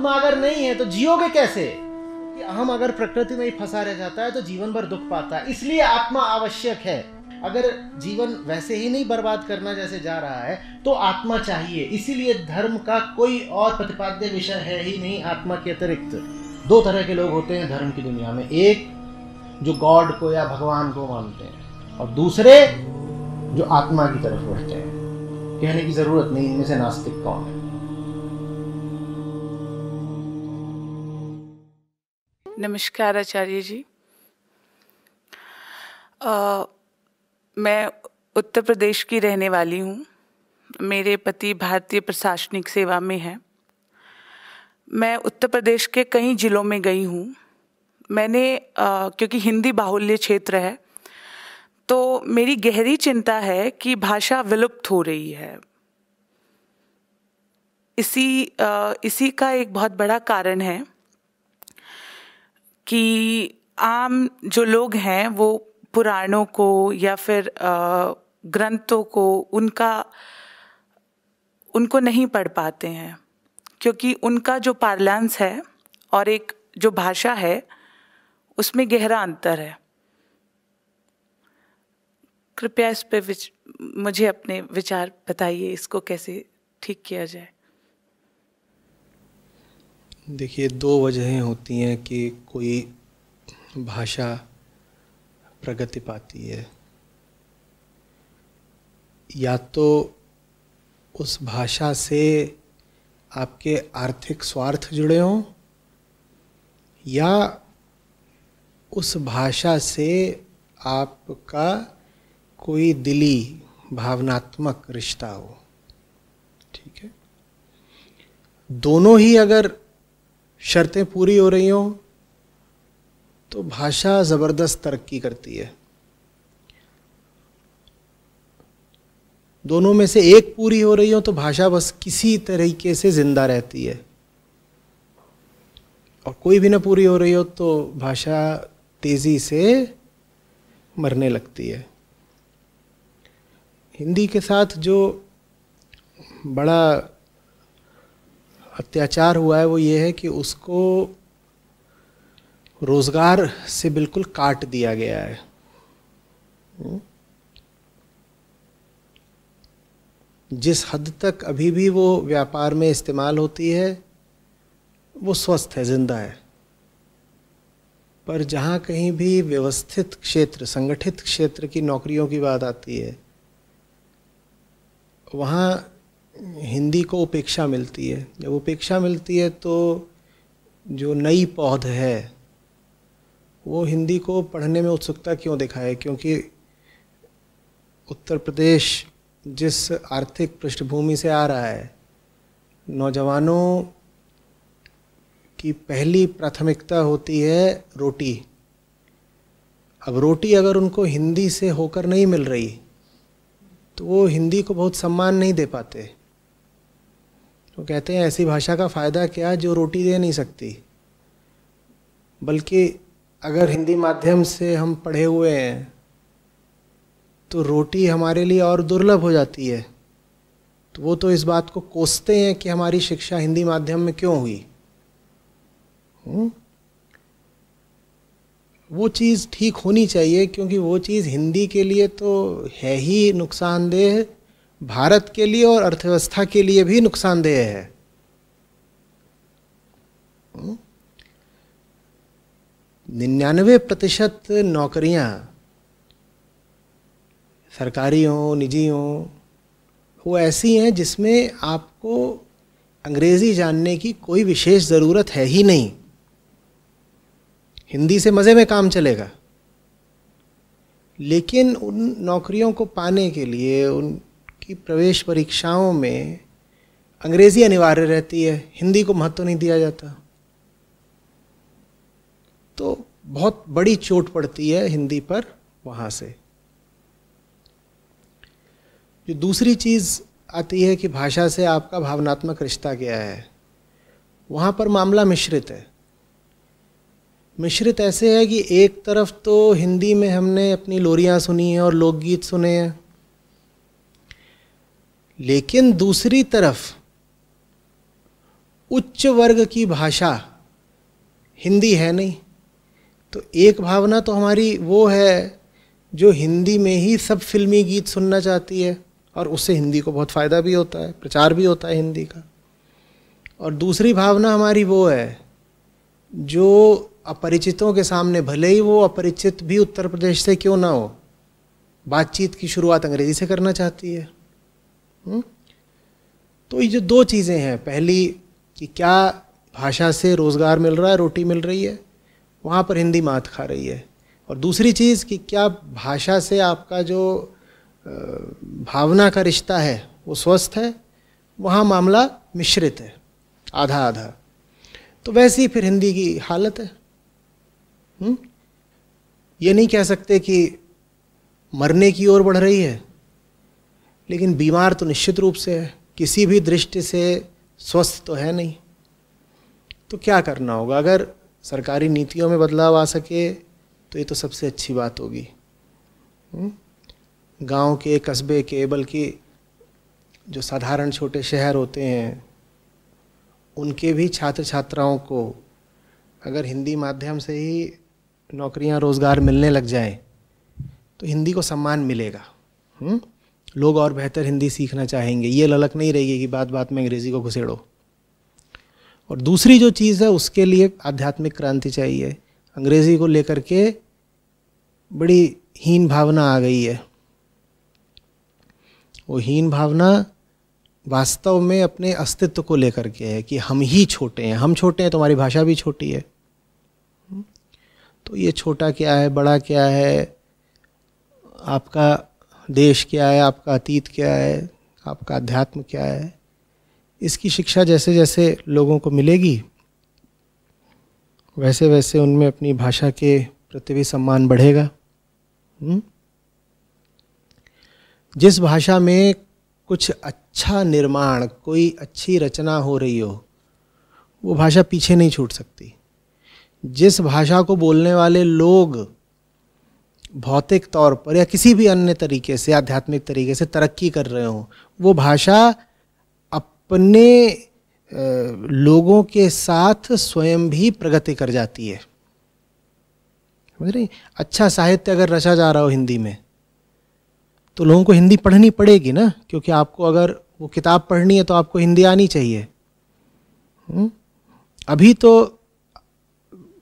आत्मा अगर नहीं है तो जियोगे कैसे कि हम अगर प्रकृति में ही फंसा रह जाता है तो जीवन भर दुख पाता है इसलिए आत्मा आवश्यक है अगर जीवन वैसे ही नहीं बर्बाद करना जैसे जा रहा है तो आत्मा चाहिए इसीलिए धर्म का कोई और प्रतिपाद्य विषय है ही नहीं आत्मा के अतिरिक्त दो तरह के लोग होते हैं धर्म की दुनिया में एक जो गॉड को या भगवान को मानते हैं और दूसरे जो आत्मा की तरफ बढ़ते हैं कहने की जरूरत नहीं इनमें से नास्तिक कौन है नमस्कार आचार्य जी आ, मैं उत्तर प्रदेश की रहने वाली हूँ मेरे पति भारतीय प्रशासनिक सेवा में हैं मैं उत्तर प्रदेश के कई ज़िलों में गई हूँ मैंने आ, क्योंकि हिंदी बाहुल्य क्षेत्र है तो मेरी गहरी चिंता है कि भाषा विलुप्त हो रही है इसी आ, इसी का एक बहुत बड़ा कारण है कि आम जो लोग हैं वो पुराणों को या फिर ग्रंथों को उनका उनको नहीं पढ़ पाते हैं क्योंकि उनका जो पार्लांस है और एक जो भाषा है उसमें गहरा अंतर है कृपया इस पर मुझे अपने विचार बताइए इसको कैसे ठीक किया जाए देखिए दो वजहें होती हैं कि कोई भाषा प्रगति पाती है या तो उस भाषा से आपके आर्थिक स्वार्थ जुड़े हों या उस भाषा से आपका कोई दिली भावनात्मक रिश्ता हो ठीक है दोनों ही अगर शर्तें पूरी हो रही हों तो भाषा ज़बरदस्त तरक्की करती है दोनों में से एक पूरी हो रही हो तो भाषा बस किसी तरीके से ज़िंदा रहती है और कोई भी ना पूरी हो रही हो तो भाषा तेज़ी से मरने लगती है हिंदी के साथ जो बड़ा अत्याचार हुआ है वो ये है कि उसको रोजगार से बिल्कुल काट दिया गया है हम्म? जिस हद तक अभी भी वो व्यापार में इस्तेमाल होती है वो स्वस्थ है जिंदा है पर जहाँ कहीं भी व्यवस्थित क्षेत्र संगठित क्षेत्र की नौकरियों की बात आती है वहाँ हिंदी को उपेक्षा मिलती है जब उपेक्षा मिलती है तो जो नई पौध है वो हिंदी को पढ़ने में उत्सुकता क्यों दिखाए क्योंकि उत्तर प्रदेश जिस आर्थिक पृष्ठभूमि से आ रहा है नौजवानों की पहली प्राथमिकता होती है रोटी अब रोटी अगर उनको हिंदी से होकर नहीं मिल रही तो वो हिंदी को बहुत सम्मान नहीं दे पाते तो कहते हैं ऐसी भाषा का फ़ायदा क्या जो रोटी दे नहीं सकती बल्कि अगर हिंदी माध्यम से हम पढ़े हुए हैं तो रोटी हमारे लिए और दुर्लभ हो जाती है तो वो तो इस बात को कोसते हैं कि हमारी शिक्षा हिंदी माध्यम में क्यों हुई हुँ? वो चीज़ ठीक होनी चाहिए क्योंकि वो चीज़ हिंदी के लिए तो है ही नुकसानदेह भारत के लिए और अर्थव्यवस्था के लिए भी नुकसानदेह है हम्म? निन्यानवे प्रतिशत नौकरियां सरकारी हों निजी हों वो ऐसी हैं जिसमें आपको अंग्रेज़ी जानने की कोई विशेष ज़रूरत है ही नहीं हिंदी से मज़े में काम चलेगा लेकिन उन नौकरियों को पाने के लिए उन की प्रवेश परीक्षाओं में अंग्रेजी अनिवार्य रहती है हिंदी को महत्व नहीं दिया जाता तो बहुत बड़ी चोट पड़ती है हिंदी पर वहां से जो दूसरी चीज़ आती है कि भाषा से आपका भावनात्मक रिश्ता क्या है वहां पर मामला मिश्रित है मिश्रित ऐसे है कि एक तरफ तो हिंदी में हमने अपनी लोरियां सुनी हैं और लोकगीत सुने हैं लेकिन दूसरी तरफ उच्च वर्ग की भाषा हिंदी है नहीं तो एक भावना तो हमारी वो है जो हिंदी में ही सब फिल्मी गीत सुनना चाहती है और उससे हिंदी को बहुत फ़ायदा भी होता है प्रचार भी होता है हिंदी का और दूसरी भावना हमारी वो है जो अपरिचितों के सामने भले ही वो अपरिचित भी उत्तर प्रदेश से क्यों ना हो बातचीत की शुरुआत अंग्रेज़ी से करना चाहती है हम्म? तो ये जो दो चीज़ें हैं पहली कि क्या भाषा से रोज़गार मिल रहा है रोटी मिल रही है वहाँ पर हिंदी मात खा रही है और दूसरी चीज़ कि क्या भाषा से आपका जो भावना का रिश्ता है वो स्वस्थ है वहाँ मामला मिश्रित है आधा आधा तो वैसे ही फिर हिंदी की हालत है हुँ? हम्म? ये नहीं कह सकते कि मरने की ओर बढ़ रही है लेकिन बीमार तो निश्चित रूप से है किसी भी दृष्टि से स्वस्थ तो है नहीं तो क्या करना होगा अगर सरकारी नीतियों में बदलाव आ सके तो ये तो सबसे अच्छी बात होगी हम्म? गांव के कस्बे के बल्कि जो साधारण छोटे शहर होते हैं उनके भी छात्र छात्राओं को अगर हिंदी माध्यम से ही नौकरियां रोज़गार मिलने लग जाएं तो हिंदी को सम्मान मिलेगा हुँ? हम्म? लोग और बेहतर हिंदी सीखना चाहेंगे ये ललक नहीं रहेगी कि बात बात में अंग्रेज़ी को घुसेड़ो और दूसरी जो चीज़ है उसके लिए आध्यात्मिक क्रांति चाहिए अंग्रेज़ी को लेकर के बड़ी हीन भावना आ गई है वो हीन भावना वास्तव में अपने अस्तित्व को लेकर के है कि हम ही छोटे हैं हम छोटे हैं तुम्हारी तो भाषा भी छोटी है तो ये छोटा क्या है बड़ा क्या है आपका देश क्या है आपका अतीत क्या है आपका अध्यात्म क्या है इसकी शिक्षा जैसे जैसे लोगों को मिलेगी वैसे वैसे उनमें अपनी भाषा के प्रति भी सम्मान बढ़ेगा हुँ? हम्म? जिस भाषा में कुछ अच्छा निर्माण कोई अच्छी रचना हो रही हो वो भाषा पीछे नहीं छूट सकती जिस भाषा को बोलने वाले लोग भौतिक तौर पर या किसी भी अन्य तरीके से आध्यात्मिक तरीके से तरक्की कर रहे हों वो भाषा अपने लोगों के साथ स्वयं भी प्रगति कर जाती है समझ रही अच्छा साहित्य अगर रचा जा रहा हो हिंदी में तो लोगों को हिंदी पढ़नी पड़ेगी ना क्योंकि आपको अगर वो किताब पढ़नी है तो आपको हिंदी आनी चाहिए हुँ? हम्म? अभी तो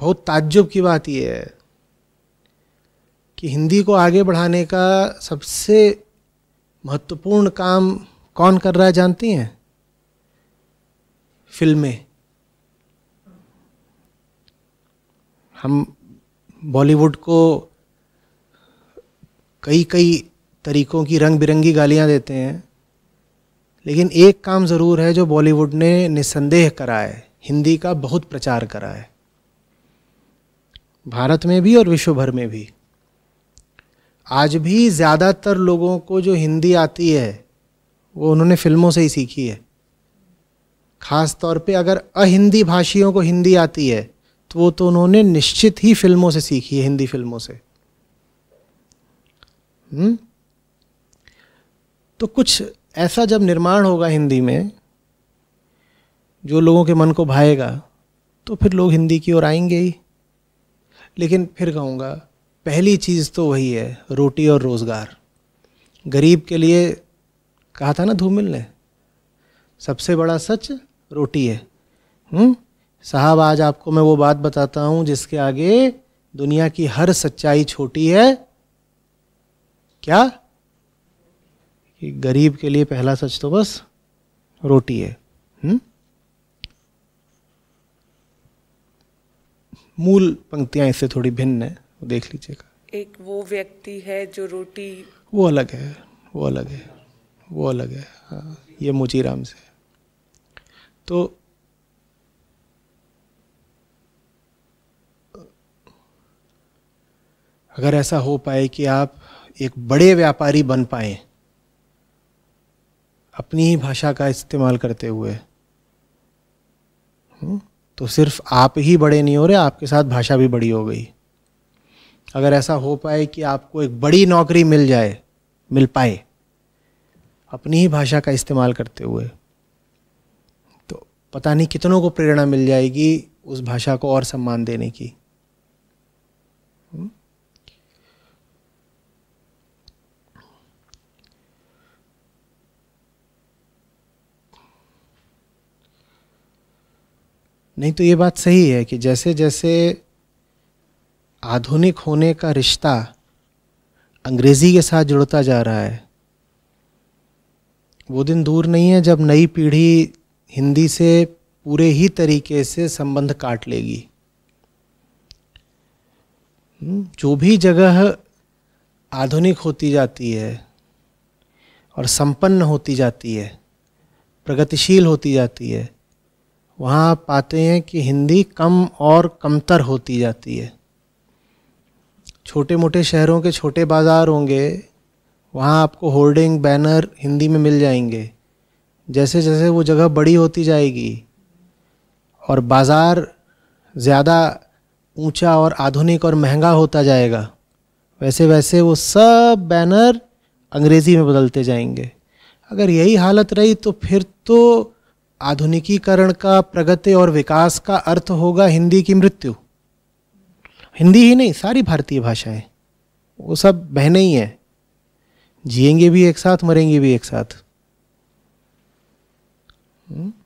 बहुत ताज्जुब की बात यह है कि हिंदी को आगे बढ़ाने का सबसे महत्वपूर्ण काम कौन कर रहा है जानती हैं फिल्में हम बॉलीवुड को कई कई तरीकों की रंग बिरंगी गालियां देते हैं लेकिन एक काम ज़रूर है जो बॉलीवुड ने निसंदेह करा है हिंदी का बहुत प्रचार करा है भारत में भी और विश्व भर में भी आज भी ज़्यादातर लोगों को जो हिंदी आती है वो उन्होंने फिल्मों से ही सीखी है ख़ास तौर पे अगर अहिंदी भाषियों को हिंदी आती है तो वो तो उन्होंने निश्चित ही फिल्मों से सीखी है हिंदी फिल्मों से हुँ? हम्म? तो कुछ ऐसा जब निर्माण होगा हिंदी में जो लोगों के मन को भाएगा तो फिर लोग हिंदी की ओर आएंगे ही लेकिन फिर कहूँगा पहली चीज़ तो वही है रोटी और रोज़गार गरीब के लिए कहा था ना धूमिल ने सबसे बड़ा सच रोटी है हम्म? साहब आज आपको मैं वो बात बताता हूँ जिसके आगे दुनिया की हर सच्चाई छोटी है क्या कि गरीब के लिए पहला सच तो बस रोटी है हम्म? मूल पंक्तियाँ इससे थोड़ी भिन्न है देख लीजिएगा एक वो व्यक्ति है जो रोटी वो अलग है वो अलग है वो अलग है हाँ ये राम से तो अगर ऐसा हो पाए कि आप एक बड़े व्यापारी बन पाए अपनी ही भाषा का इस्तेमाल करते हुए हम्म, तो सिर्फ आप ही बड़े नहीं हो रहे आपके साथ भाषा भी बड़ी हो गई अगर ऐसा हो पाए कि आपको एक बड़ी नौकरी मिल जाए मिल पाए अपनी ही भाषा का इस्तेमाल करते हुए तो पता नहीं कितनों को प्रेरणा मिल जाएगी उस भाषा को और सम्मान देने की नहीं तो ये बात सही है कि जैसे जैसे आधुनिक होने का रिश्ता अंग्रेज़ी के साथ जुड़ता जा रहा है वो दिन दूर नहीं है जब नई पीढ़ी हिंदी से पूरे ही तरीके से संबंध काट लेगी हम्म, जो भी जगह आधुनिक होती जाती है और संपन्न होती जाती है प्रगतिशील होती जाती है वहाँ पाते हैं कि हिंदी कम और कमतर होती जाती है छोटे मोटे शहरों के छोटे बाज़ार होंगे वहाँ आपको होर्डिंग बैनर हिंदी में मिल जाएंगे जैसे जैसे वो जगह बड़ी होती जाएगी और बाज़ार ज़्यादा ऊंचा और आधुनिक और महंगा होता जाएगा वैसे वैसे वो सब बैनर अंग्रेज़ी में बदलते जाएंगे अगर यही हालत रही तो फिर तो आधुनिकीकरण का प्रगति और विकास का अर्थ होगा हिंदी की मृत्यु हिंदी ही नहीं सारी भारतीय भाषाएं वो सब बहने ही हैं जिएंगे भी एक साथ मरेंगे भी एक साथ हुँ? हम्म?